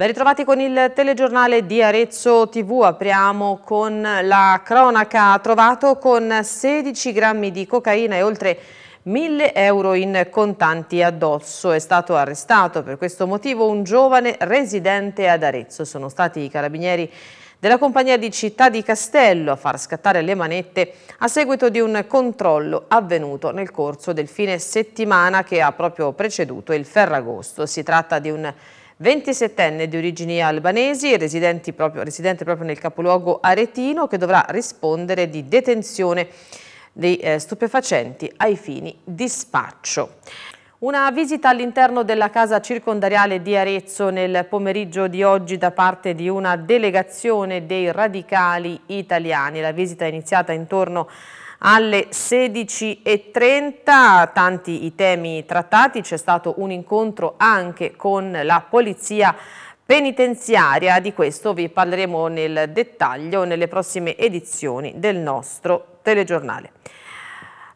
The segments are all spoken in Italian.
Ben ritrovati con il telegiornale di Arezzo TV, apriamo con la cronaca, trovato con 16 grammi di cocaina e oltre 1000 euro in contanti addosso. È stato arrestato per questo motivo un giovane residente ad Arezzo. Sono stati i carabinieri della compagnia di Città di Castello a far scattare le manette a seguito di un controllo avvenuto nel corso del fine settimana che ha proprio preceduto il Ferragosto. Si tratta di un 27enne di origini albanesi, proprio, residente proprio nel capoluogo aretino, che dovrà rispondere di detenzione dei eh, stupefacenti ai fini di spaccio. Una visita all'interno della casa circondariale di Arezzo nel pomeriggio di oggi da parte di una delegazione dei radicali italiani. La visita è iniziata intorno a alle 16.30. Tanti i temi trattati, c'è stato un incontro anche con la polizia penitenziaria. Di questo vi parleremo nel dettaglio nelle prossime edizioni del nostro telegiornale.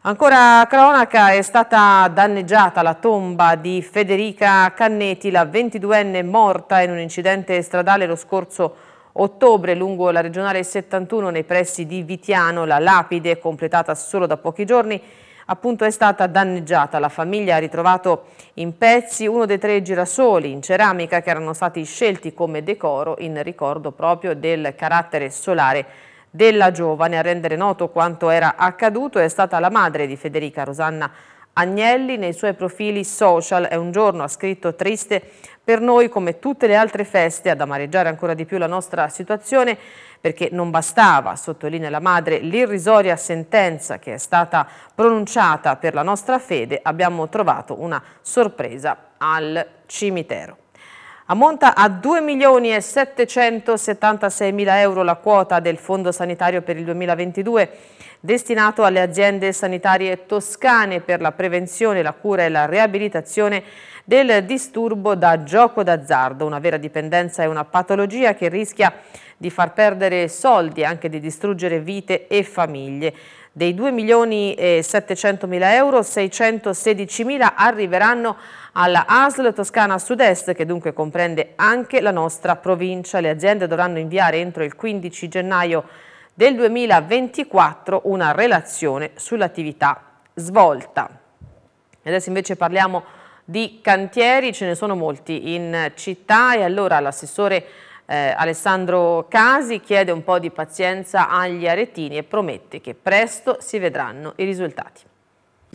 Ancora cronaca è stata danneggiata la tomba di Federica Cannetti, la 22enne morta in un incidente stradale lo scorso ottobre lungo la regionale 71 nei pressi di Vitiano, la lapide completata solo da pochi giorni appunto è stata danneggiata. La famiglia ha ritrovato in pezzi uno dei tre girasoli in ceramica che erano stati scelti come decoro in ricordo proprio del carattere solare della giovane. A rendere noto quanto era accaduto è stata la madre di Federica Rosanna Agnelli nei suoi profili social è un giorno, ha scritto, triste per noi come tutte le altre feste, ad amareggiare ancora di più la nostra situazione perché non bastava, sottolinea la madre, l'irrisoria sentenza che è stata pronunciata per la nostra fede, abbiamo trovato una sorpresa al cimitero. Ammonta a 2 milioni e 776 mila euro la quota del Fondo Sanitario per il 2022 destinato alle aziende sanitarie toscane per la prevenzione, la cura e la riabilitazione del disturbo da gioco d'azzardo, una vera dipendenza e una patologia che rischia di far perdere soldi e anche di distruggere vite e famiglie. Dei 2 milioni e 700 mila euro, 616 mila arriveranno a alla ASL Toscana Sud-Est che dunque comprende anche la nostra provincia. Le aziende dovranno inviare entro il 15 gennaio del 2024 una relazione sull'attività svolta. Adesso invece parliamo di cantieri, ce ne sono molti in città e allora l'assessore eh, Alessandro Casi chiede un po' di pazienza agli aretini e promette che presto si vedranno i risultati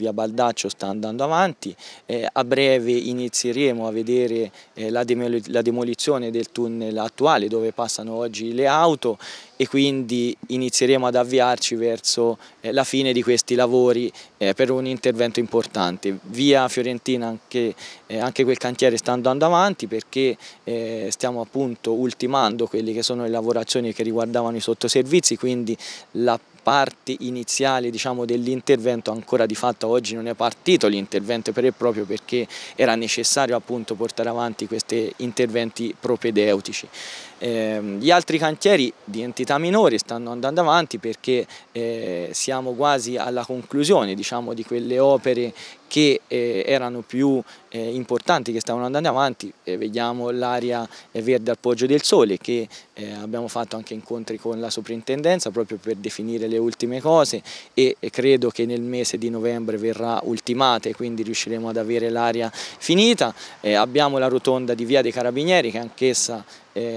via Baldaccio sta andando avanti, eh, a breve inizieremo a vedere eh, la, demol la demolizione del tunnel attuale dove passano oggi le auto e quindi inizieremo ad avviarci verso eh, la fine di questi lavori eh, per un intervento importante. Via Fiorentina anche, eh, anche, quel cantiere sta andando avanti perché eh, stiamo appunto ultimando quelle che sono le lavorazioni che riguardavano i sottoservizi, quindi la parte iniziale diciamo, dell'intervento, ancora di fatto oggi non è partito l'intervento per e proprio perché era necessario appunto portare avanti questi interventi propedeutici. Ehm, gli altri cantieri di entità minore stanno andando avanti perché eh, siamo quasi alla conclusione diciamo, di quelle opere che eh, erano più eh, importanti, che stavano andando avanti, eh, vediamo l'area eh, verde al Poggio del Sole che eh, abbiamo fatto anche incontri con la soprintendenza proprio per definire le ultime cose e credo che nel mese di novembre verrà ultimata e quindi riusciremo ad avere l'area finita. Eh, abbiamo la rotonda di Via dei Carabinieri che anch'essa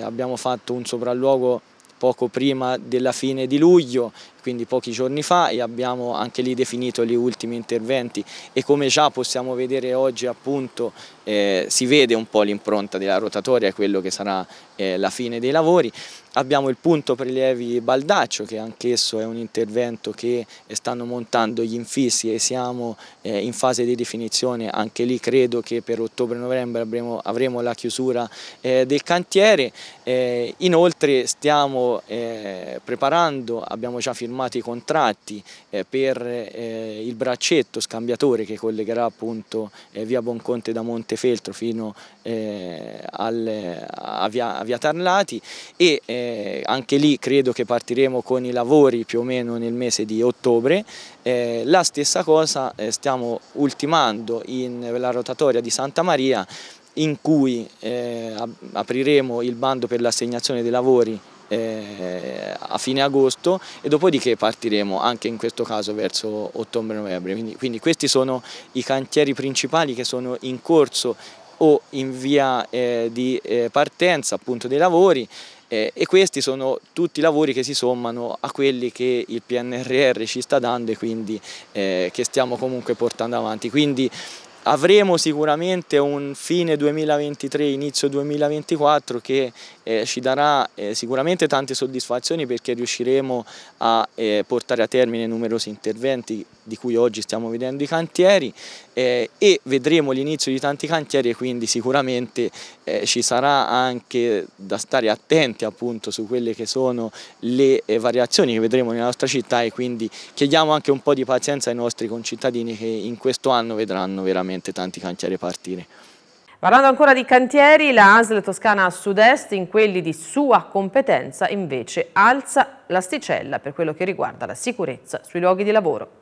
abbiamo fatto un sopralluogo poco prima della fine di luglio quindi pochi giorni fa e abbiamo anche lì definito gli ultimi interventi e come già possiamo vedere oggi appunto eh, si vede un po' l'impronta della rotatoria e quello che sarà eh, la fine dei lavori. Abbiamo il punto prelievi Baldaccio che anch'esso è un intervento che eh, stanno montando gli infissi e siamo eh, in fase di definizione, anche lì credo che per ottobre-novembre avremo, avremo, la chiusura eh, del cantiere. Eh, inoltre stiamo preparando, abbiamo già firmato firmato i contratti eh, per eh, il braccetto scambiatore che collegherà appunto eh, via Bonconte da Montefeltro fino al, a, via, a, via, Tarlati e anche lì credo che partiremo con i lavori più o meno nel mese di ottobre. la stessa cosa stiamo ultimando in la rotatoria di Santa Maria in cui eh, apriremo il bando per l'assegnazione dei lavori eh, a fine agosto e dopodiché partiremo anche in questo caso verso ottobre-novembre. Quindi, quindi questi sono i cantieri principali che sono in corso o in via eh, di eh, partenza appunto dei lavori eh, e questi sono tutti i lavori che si sommano a quelli che il PNRR ci sta dando e quindi eh, che stiamo comunque portando avanti. Quindi avremo sicuramente un fine 2023, inizio 2024 che eh, ci darà eh, sicuramente tante soddisfazioni perché riusciremo a eh, portare a termine numerosi interventi di cui oggi stiamo vedendo i cantieri eh, e vedremo l'inizio di tanti cantieri e quindi sicuramente eh, ci sarà anche da stare attenti appunto su quelle che sono le eh, variazioni che vedremo nella nostra città e quindi chiediamo anche un po' di pazienza ai nostri concittadini che in questo anno vedranno veramente tanti cantieri partire. Parlando ancora di cantieri, la ASL Toscana a Sud-Est, in quelli di sua competenza, invece alza l'asticella per quello che riguarda la sicurezza sui luoghi di lavoro.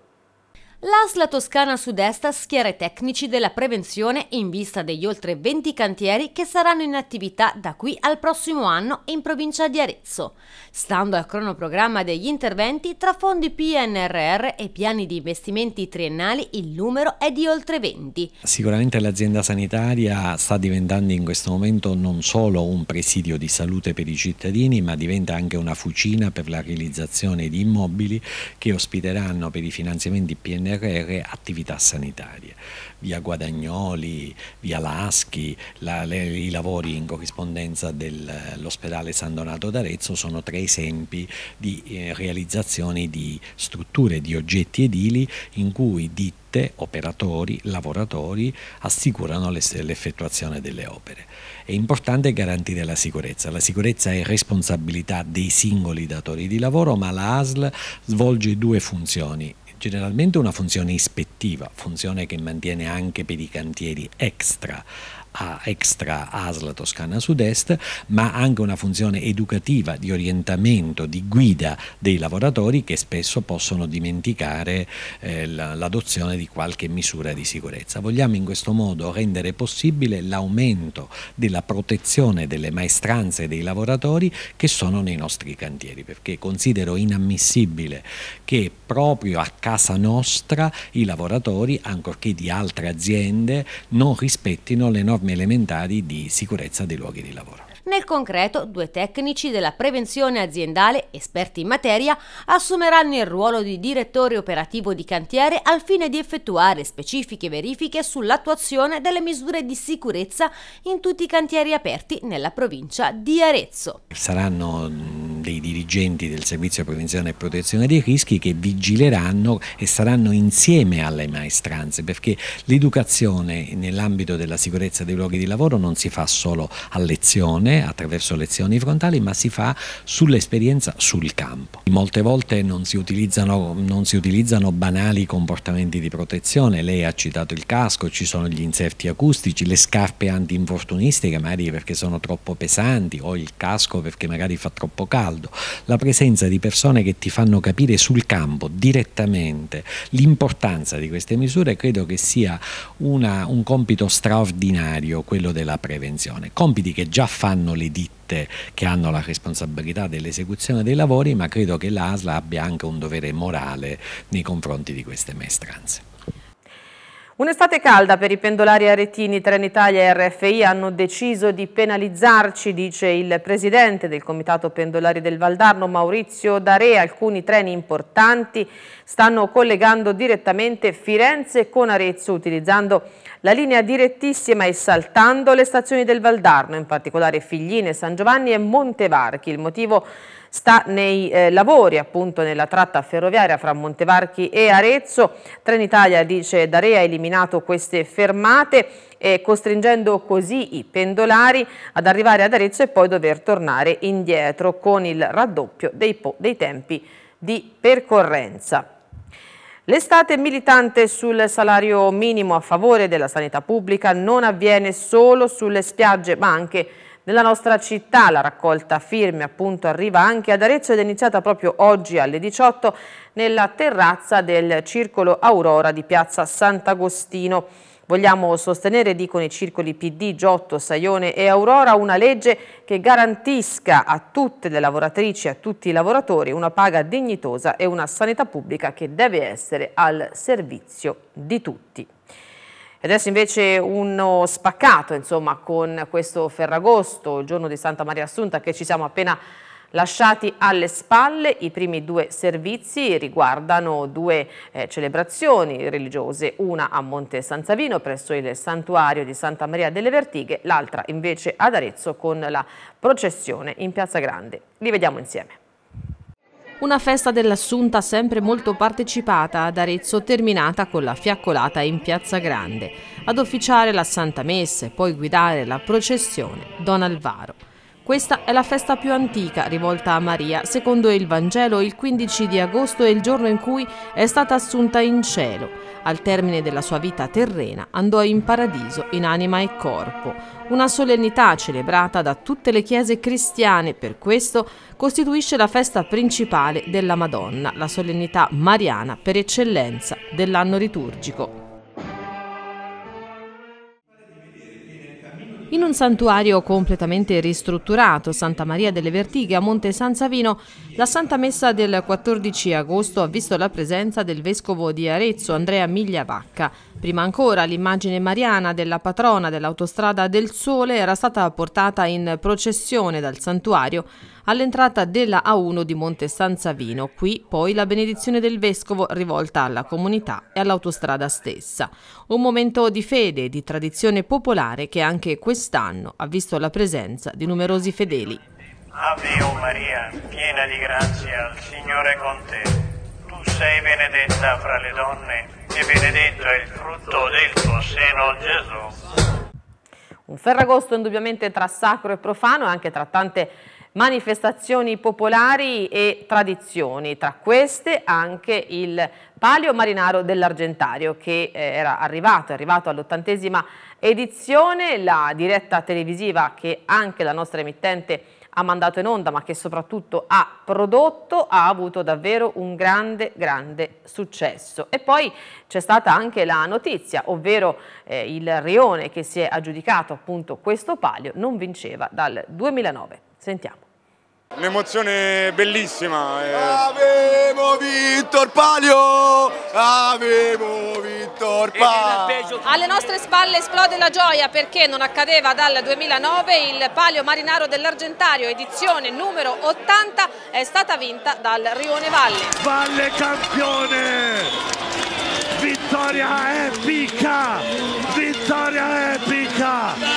L'ASLA Toscana Sud-Est schiera i tecnici della prevenzione in vista degli oltre 20 cantieri che saranno in attività da qui al prossimo anno in provincia di Arezzo. Stando al cronoprogramma degli interventi, tra fondi PNRR e piani di investimenti triennali il numero è di oltre 20. Sicuramente l'azienda sanitaria sta diventando in questo momento non solo un presidio di salute per i cittadini, ma diventa anche una fucina per la realizzazione di immobili che ospiteranno per i finanziamenti PNRR PNRR attività sanitarie, via Guadagnoli, via Laschi, la, le, i lavori in corrispondenza dell'ospedale San Donato d'Arezzo sono tre esempi di eh, realizzazioni di strutture, di oggetti edili in cui ditte, operatori, lavoratori assicurano l'effettuazione delle opere. È importante garantire la sicurezza. La sicurezza è responsabilità dei singoli datori di lavoro, ma la ASL svolge due funzioni generalmente una funzione ispettiva, funzione che mantiene anche per i cantieri extra a extra ASL Toscana Sud-Est, ma anche una funzione educativa di orientamento, di guida dei lavoratori che spesso possono dimenticare eh, l'adozione di qualche misura di sicurezza. Vogliamo in questo modo rendere possibile l'aumento della protezione delle maestranze dei lavoratori che sono nei nostri cantieri, perché considero inammissibile che proprio a casa nostra i lavoratori, ancorché di altre aziende, non rispettino le norme norme elementari di sicurezza dei luoghi di lavoro. Nel concreto, due tecnici della prevenzione aziendale, esperti in materia, assumeranno il ruolo di direttore operativo di cantiere al fine di effettuare specifiche verifiche sull'attuazione delle misure di sicurezza in tutti i cantieri aperti nella provincia di Arezzo. Saranno dei dirigenti del Servizio Prevenzione e Protezione dei Rischi che vigileranno e saranno insieme alle maestranze perché l'educazione nell'ambito della sicurezza dei luoghi di lavoro non si fa solo a lezione, attraverso lezioni frontali, ma si fa sull'esperienza sul campo. Molte volte non si, non si, utilizzano, banali comportamenti di protezione, lei ha citato il casco, ci sono gli inserti acustici, le scarpe antinfortunistiche magari perché sono troppo pesanti o il casco perché magari fa troppo caldo caldo, la presenza di persone che ti fanno capire sul campo direttamente l'importanza di queste misure credo che sia una, un compito straordinario quello della prevenzione, compiti che già fanno le ditte che hanno la responsabilità dell'esecuzione dei lavori, ma credo che l'ASLA abbia anche un dovere morale nei confronti di queste maestranze. Un'estate calda per i pendolari aretini, Trenitalia e RFI hanno deciso di penalizzarci, dice il presidente del Comitato Pendolari del Valdarno, Maurizio Dare. Alcuni treni importanti stanno collegando direttamente Firenze con Arezzo utilizzando la linea direttissima e saltando le stazioni del Valdarno, in particolare Figline, San Giovanni e Montevarchi. Il motivo sta nei eh, lavori appunto nella tratta ferroviaria fra Montevarchi e Arezzo. Trenitalia dice Darea ha eliminato queste fermate eh, costringendo così i pendolari ad arrivare ad Arezzo e poi dover tornare indietro con il raddoppio dei, dei tempi di percorrenza. L'estate militante sul salario minimo a favore della sanità pubblica non avviene solo sulle spiagge ma anche nella nostra città. La raccolta firme appunto arriva anche ad Arezzo ed è iniziata proprio oggi alle 18 nella terrazza del Circolo Aurora di piazza Sant'Agostino. Vogliamo sostenere, dicono i circoli PD, Giotto, Saione e Aurora, una legge che garantisca a tutte le lavoratrici e a tutti i lavoratori una paga dignitosa e una sanità pubblica che deve essere al servizio di tutti. Adesso invece uno spaccato insomma, con questo Ferragosto, il giorno di Santa Maria Assunta che ci siamo appena Lasciati alle spalle i primi due servizi riguardano due eh, celebrazioni religiose, una a Monte San Savino presso il santuario di Santa Maria delle Vertighe, l'altra invece ad Arezzo con la processione in Piazza Grande. Li vediamo insieme. Una festa dell'Assunta sempre molto partecipata ad Arezzo, terminata con la fiaccolata in Piazza Grande. Ad officiare la Santa Messa e poi guidare la processione, Don Alvaro. Questa è la festa più antica rivolta a Maria, secondo il Vangelo il 15 di agosto è il giorno in cui è stata assunta in cielo. Al termine della sua vita terrena andò in paradiso in anima e corpo, una solennità celebrata da tutte le chiese cristiane, per questo costituisce la festa principale della Madonna, la solennità mariana per eccellenza dell'anno liturgico. In un santuario completamente ristrutturato, Santa Maria delle Vertighe a Monte San Savino, la Santa Messa del 14 agosto ha visto la presenza del vescovo di Arezzo Andrea Migliavacca. Prima ancora l'immagine mariana della patrona dell'autostrada del Sole era stata portata in processione dal santuario all'entrata della A1 di Monte San Savino, qui poi la benedizione del Vescovo rivolta alla comunità e all'autostrada stessa. Un momento di fede e di tradizione popolare che anche quest'anno ha visto la presenza di numerosi fedeli. Ave o Maria, piena di grazia, il Signore è con te. Tu sei benedetta fra le donne e benedetto è il frutto del tuo seno, Gesù. Un Ferragosto indubbiamente tra sacro e profano, e anche tra tante manifestazioni popolari e tradizioni, tra queste anche il Palio Marinaro dell'Argentario che eh, era arrivato, è arrivato all'ottantesima edizione, la diretta televisiva che anche la nostra emittente ha mandato in onda ma che soprattutto ha prodotto ha avuto davvero un grande grande successo e poi c'è stata anche la notizia ovvero eh, il Rione che si è aggiudicato appunto questo palio non vinceva dal 2009 Sentiamo. Un'emozione bellissima. Eh. Avevo vinto il palio! Avevo vinto il palio! Alle nostre spalle esplode la gioia perché non accadeva dal 2009 il palio marinaro dell'Argentario, edizione numero 80, è stata vinta dal Rione Valle. Valle campione! Vittoria epica! Vittoria epica!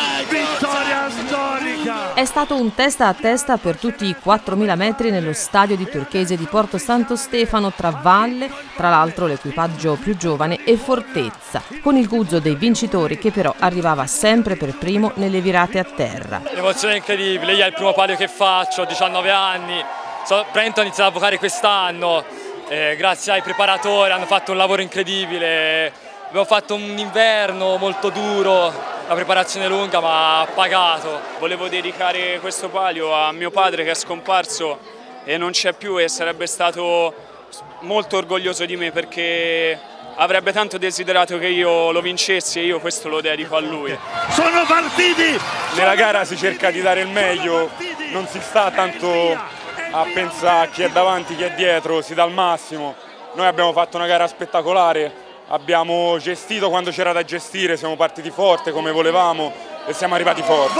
È stato un testa a testa per tutti i 4.000 metri nello stadio di Turchese di Porto Santo Stefano tra Valle, tra l'altro l'equipaggio più giovane, e Fortezza, con il guzzo dei vincitori che però arrivava sempre per primo nelle virate a terra. L'emozione è incredibile, io è il primo palio che faccio, ho 19 anni, so, Prento ha iniziato a giocare quest'anno, eh, grazie ai preparatori hanno fatto un lavoro incredibile, abbiamo fatto un inverno molto duro, la preparazione lunga ma ha pagato. Volevo dedicare questo palio a mio padre che è scomparso e non c'è più e sarebbe stato molto orgoglioso di me perché avrebbe tanto desiderato che io lo vincessi e io questo lo dedico a lui. Sono partiti! Nella gara si cerca di dare il meglio, non si sta tanto a pensare a chi è davanti, chi è dietro, si dà il massimo. Noi abbiamo fatto una gara spettacolare, abbiamo gestito quando c'era da gestire, siamo partiti forte come volevamo e siamo arrivati forti.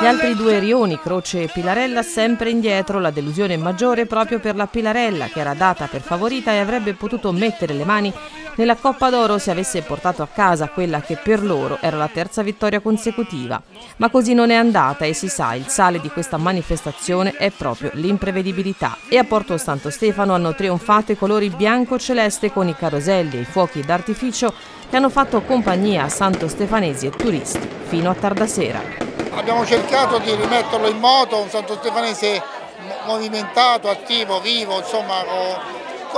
Gli altri due rioni, Croce e Pilarella, sempre indietro, la delusione maggiore proprio per la Pilarella che era data per favorita e avrebbe potuto mettere le mani nella Coppa d'Oro si avesse portato a casa quella che per loro era la terza vittoria consecutiva. Ma così non è andata e si sa, il sale di questa manifestazione è proprio l'imprevedibilità. E a Porto Santo Stefano hanno trionfato i colori bianco-celeste con i caroselli e i fuochi d'artificio che hanno fatto compagnia a santo stefanesi e turisti fino a tarda sera. Abbiamo cercato di rimetterlo in moto, un santo stefanese movimentato, attivo, vivo, insomma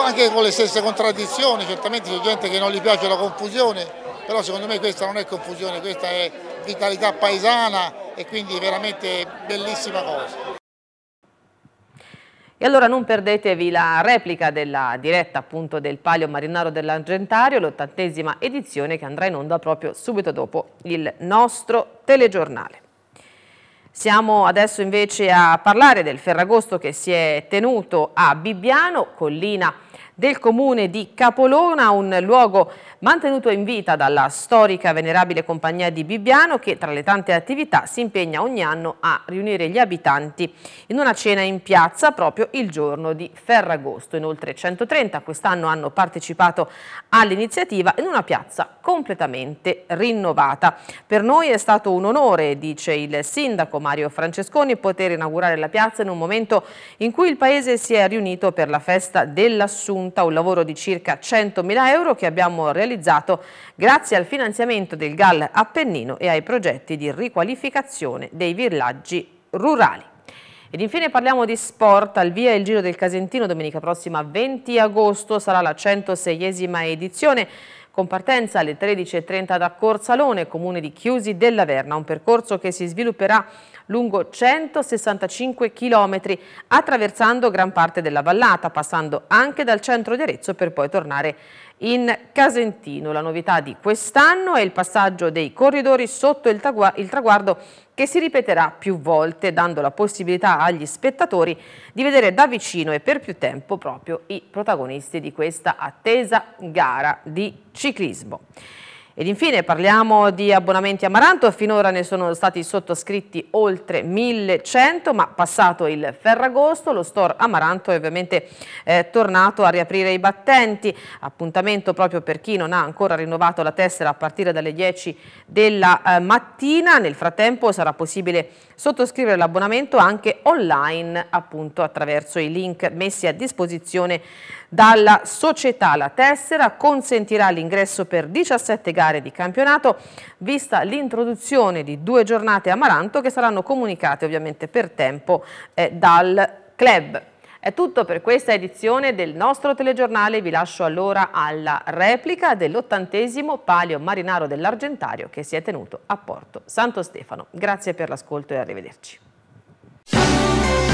anche con le stesse contraddizioni, certamente c'è gente che non gli piace la confusione, però secondo me questa non è confusione, questa è vitalità paesana e quindi veramente bellissima cosa. E allora non perdetevi la replica della diretta appunto del Palio Marinaro dell'Argentario, l'ottantesima edizione che andrà in onda proprio subito dopo il nostro telegiornale. Siamo adesso invece a parlare del Ferragosto che si è tenuto a Bibbiano, collina del comune di Capolona, un luogo mantenuto in vita dalla storica venerabile compagnia di Bibbiano che tra le tante attività si impegna ogni anno a riunire gli abitanti in una cena in piazza proprio il giorno di Ferragosto. Inoltre 130 quest'anno hanno partecipato all'iniziativa in una piazza completamente rinnovata. Per noi è stato un onore, dice il sindaco Mario Francesconi, poter inaugurare la piazza in un momento in cui il paese si è riunito per la festa dell'Assunta, un lavoro di circa 100.000 euro che abbiamo realizzato realizzato grazie al finanziamento del GAL Appennino e ai progetti di riqualificazione dei villaggi rurali. Ed infine parliamo di sport, al via il Giro del Casentino domenica prossima 20 agosto sarà la 106esima edizione con partenza alle 13.30 da Corsalone, comune di Chiusi della Verna, un percorso che si svilupperà lungo 165 km, attraversando gran parte della vallata, passando anche dal centro di Arezzo per poi tornare in Casentino. La novità di quest'anno è il passaggio dei corridori sotto il, il traguardo che si ripeterà più volte, dando la possibilità agli spettatori di vedere da vicino e per più tempo proprio i protagonisti di questa attesa gara di ciclismo. Ed infine parliamo di abbonamenti Amaranto, finora ne sono stati sottoscritti oltre 1100, ma passato il Ferragosto lo store Amaranto è ovviamente eh, tornato a riaprire i battenti, appuntamento proprio per chi non ha ancora rinnovato la tessera a partire dalle 10 della eh, mattina, nel frattempo sarà possibile sottoscrivere l'abbonamento anche online appunto attraverso i link messi a disposizione dalla società. La tessera consentirà l'ingresso per 17 gare di campionato, vista l'introduzione di due giornate a Maranto che saranno comunicate ovviamente per tempo eh, dal club. È tutto per questa edizione del nostro telegiornale, vi lascio allora alla replica dell'ottantesimo Palio Marinaro dell'Argentario che si è tenuto a Porto Santo Stefano. Grazie per l'ascolto e arrivederci.